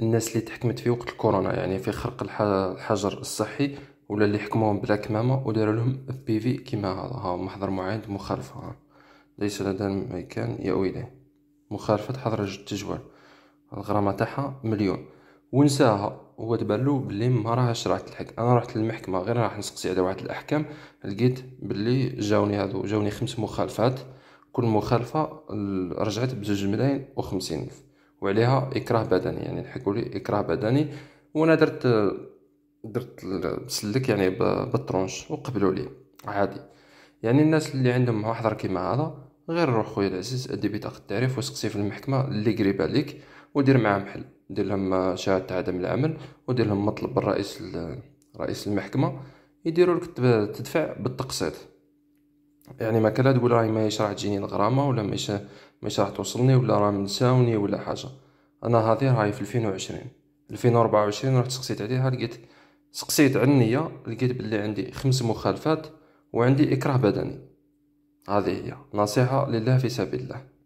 الناس اللي تحكمت في وقت الكورونا يعني في خرق الحجر الصحي ولا اللي حكموهم بلا كمامه وداروا لهم اف بي في كيما هذا ها محضر معين مخالفه ليس لدى يا ويلي مخالفة حظر التجوال الغرامة تاعها مليون ونساها هو تبان بلي ما راهش راحت الحق انا رحت للمحكمه غير راح نسقسي على واحد الاحكام لقيت بلي جاوني هادو جاوني خمس مخالفات كل مخالفه رجعت بجوج ملايين وخمسين الف وعليها اكراه بدني يعني حكوا لي اكراه بدني وانا درت درت سلك يعني بالطرونش وقبلوا لي عادي يعني الناس اللي عندهم محضر كيما هذا غير روح خويا العزيز ادي بطاقه التعريف وسقسي في المحكمه اللي قريبه ليك ودير معاهم حل دير لهم شهاده عدم العمل ودير لهم مطلب الرئيس رئيس المحكمه يديروا لك تدفع بالتقسيط يعني ما كان تقول راهي ماهيش راح تجيني الغرامه ولا ماهيش راح توصلني ولا راه نساوني ولا حاجه انا هذه راهي في 2020 2024 رحت سقسيت عليها لقيت سقسيت على النيه لقيت بلي عندي خمس مخالفات وعندي اكراه بدني هذه هي نصيحه لله في سبيل الله